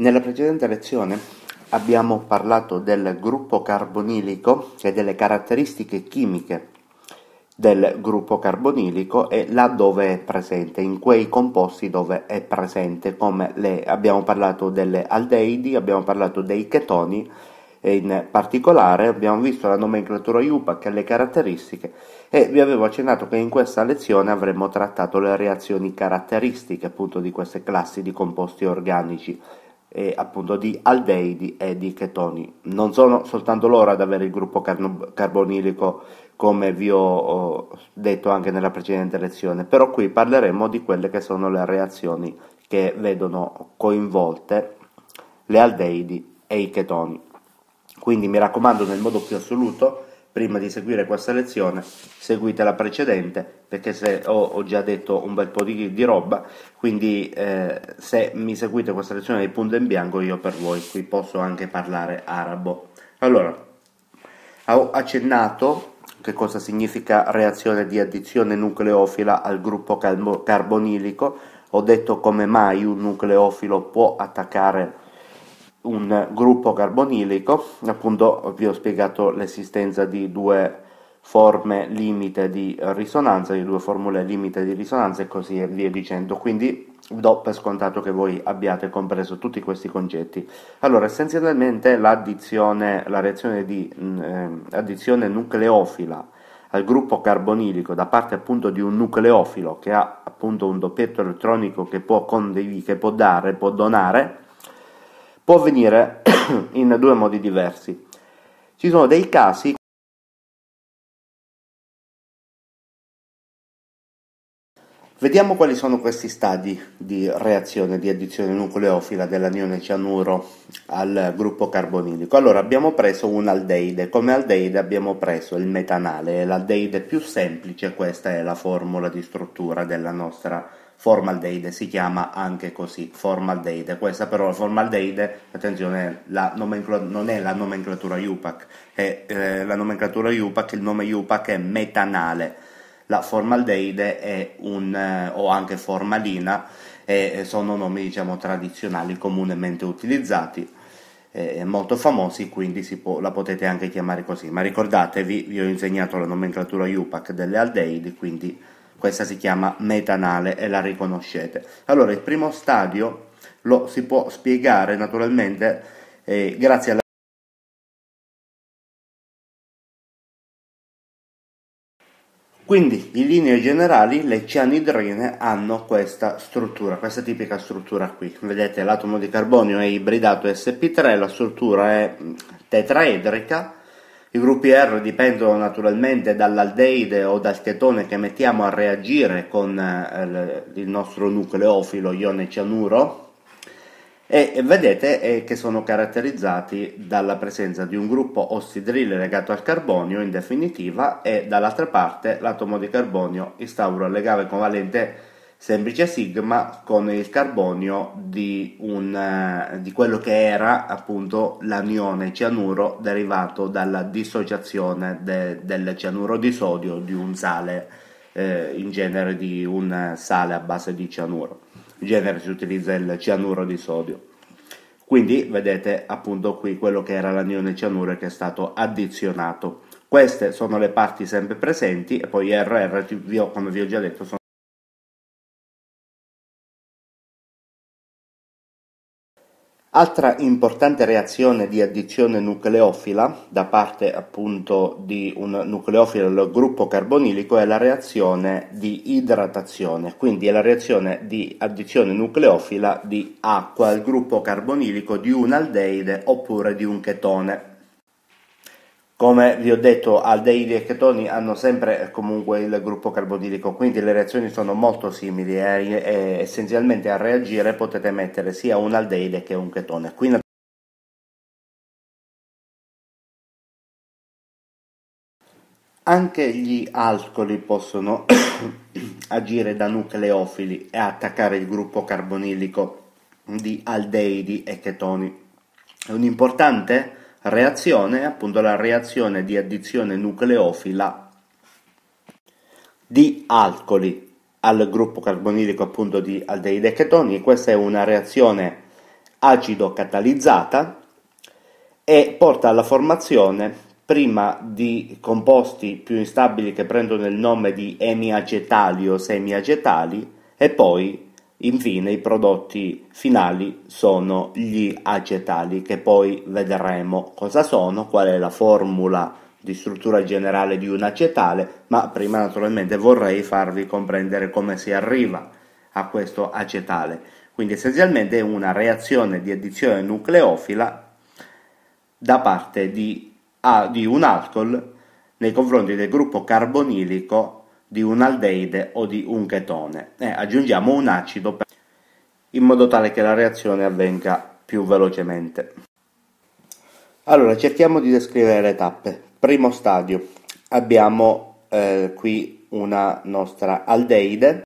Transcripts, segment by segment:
Nella precedente lezione abbiamo parlato del gruppo carbonilico e delle caratteristiche chimiche del gruppo carbonilico e là dove è presente, in quei composti dove è presente, come le, abbiamo parlato delle aldeidi, abbiamo parlato dei chetoni e in particolare abbiamo visto la nomenclatura IUPAC e le caratteristiche e vi avevo accennato che in questa lezione avremmo trattato le reazioni caratteristiche appunto di queste classi di composti organici eh, appunto di aldeidi e di chetoni. Non sono soltanto loro ad avere il gruppo car- carbonilico come vi ho detto anche nella precedente lezione, però qui parleremo di quelle che sono le reazioni che vedono coinvolte le aldeidi e i chetoni. Quindi mi raccomando nel modo più assoluto prima di seguire questa lezione seguite la precedente perché se ho, ho già detto un bel po' di, di roba quindi eh, se mi seguite questa lezione di punto in bianco io per voi qui posso anche parlare arabo allora ho accennato che cosa significa reazione di addizione nucleofila al gruppo carbonilico ho detto come mai un nucleofilo può attaccare un gruppo carbonilico, appunto vi ho spiegato l'esistenza di due forme limite di risonanza, di due formule limite di risonanza e così via dicendo, quindi do per scontato che voi abbiate compreso tutti questi concetti. Allora, essenzialmente l'addizione, la reazione di mm, eh, addizione nucleofila al gruppo carbonilico da parte appunto di un nucleofilo che ha appunto un doppietto elettronico che può, che può dare, può donare, può avvenire in due modi diversi. Ci sono dei casi Vediamo quali sono questi stadi di reazione di addizione nucleofila dell'anione cianuro al gruppo carbonilico. Allora abbiamo preso un aldeide, come aldeide abbiamo preso il metanale, è l'aldeide più semplice, questa è la formula di struttura della nostra formaldeide, si chiama anche così formaldeide. Questa però formaldeide, attenzione, non è la nomenclatura IUPAC è, eh, la nomenclatura IUPAC il nome IUPAC è metanale. La formaldeide è un, eh, o anche formalina, eh, sono nomi diciamo tradizionali comunemente utilizzati. Eh, molto famosi, quindi può, la potete anche chiamare così. Ma ricordatevi, vi ho insegnato la nomenclatura IUPAC delle aldeidi, quindi questa si chiama metanale e la riconoscete. Allora il primo stadio lo si può spiegare naturalmente eh, grazie alla Quindi in linee generali le cianidrine hanno questa struttura, questa tipica struttura qui. Vedete l'atomo di carbonio è ibridato sp3, la struttura è tetraedrica i gruppi R dipendono naturalmente dall'aldeide o dal chetone che mettiamo a reagire con eh, il nostro nucleofilo ione cianuro e vedete eh, che sono caratterizzati dalla presenza di un gruppo ossidril legato al carbonio in definitiva e dall'altra parte l'atomo di carbonio instaura il legame covalente semplice sigma con il carbonio di, un, eh, di quello che era appunto l'anione cianuro derivato dalla dissociazione de, del cianuro di sodio di un sale, eh, in genere di un sale a base di cianuro. In genere si utilizza il cianuro di sodio. Quindi vedete appunto qui quello che era l'anione cianuro che è stato addizionato. Queste sono le parti sempre presenti e poi RR, come vi ho già detto, sono Altra importante reazione di addizione nucleofila da parte appunto di un nucleofilo gruppo carbonilico è la reazione di idratazione, quindi è la reazione di addizione nucleofila di acqua al gruppo carbonilico di un aldeide oppure di un chetone. Come vi ho detto, aldeidi e chetoni hanno sempre eh, comunque il gruppo carbonilico, quindi le reazioni sono molto simili eh, e essenzialmente a reagire potete mettere sia un aldeide che un chetone. Qui, Anche gli alcoli possono agire da nucleofili e attaccare il gruppo carbonilico di aldeidi e chetoni. un importante Reazione è appunto la reazione di addizione nucleofila di alcoli al gruppo carbonilico appunto di aldeide chetoni. Questa è una reazione acido catalizzata e porta alla formazione prima di composti più instabili che prendono il nome di emiagetali o semiagetali e poi Infine i prodotti finali sono gli acetali che poi vedremo cosa sono, qual è la formula di struttura generale di un acetale, ma prima naturalmente vorrei farvi comprendere come si arriva a questo acetale. Quindi essenzialmente è una reazione di addizione nucleofila da parte di, ah, di un alcol nei confronti del gruppo carbonilico di un aldeide o di un chetone e eh, aggiungiamo un acido per... in modo tale che la reazione avvenga più velocemente. Allora, cerchiamo di descrivere le tappe. Primo stadio, abbiamo eh, qui una nostra aldeide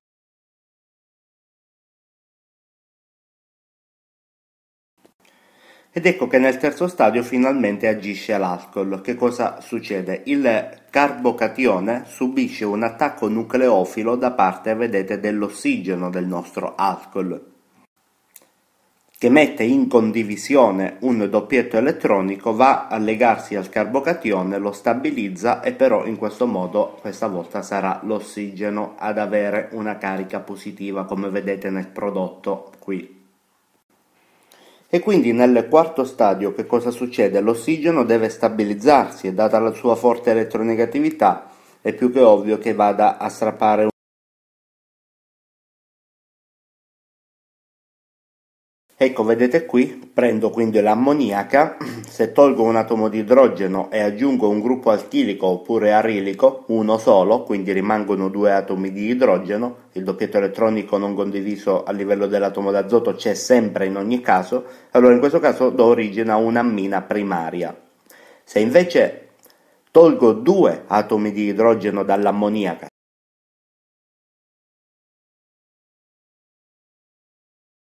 Ed ecco che nel terzo stadio finalmente agisce l'alcol. Che cosa succede? Il carbocatione subisce un attacco nucleofilo da parte, vedete, dell'ossigeno del nostro alcol, che mette in condivisione un doppietto elettronico, va a legarsi al carbocatione, lo stabilizza e però in questo modo questa volta sarà l'ossigeno ad avere una carica positiva, come vedete nel prodotto qui e quindi nel quarto stadio che cosa succede? L'ossigeno deve stabilizzarsi e data la sua forte elettronegatività è più che ovvio che vada a strappare un Ecco, vedete qui, prendo quindi l'ammoniaca, se tolgo un atomo di idrogeno e aggiungo un gruppo alchilico oppure arilico, uno solo, quindi rimangono due atomi di idrogeno, il doppietto elettronico non condiviso a livello dell'atomo d'azoto c'è sempre in ogni caso, allora in questo caso do origine a un'ammina primaria. Se invece tolgo due atomi di idrogeno dall'ammoniaca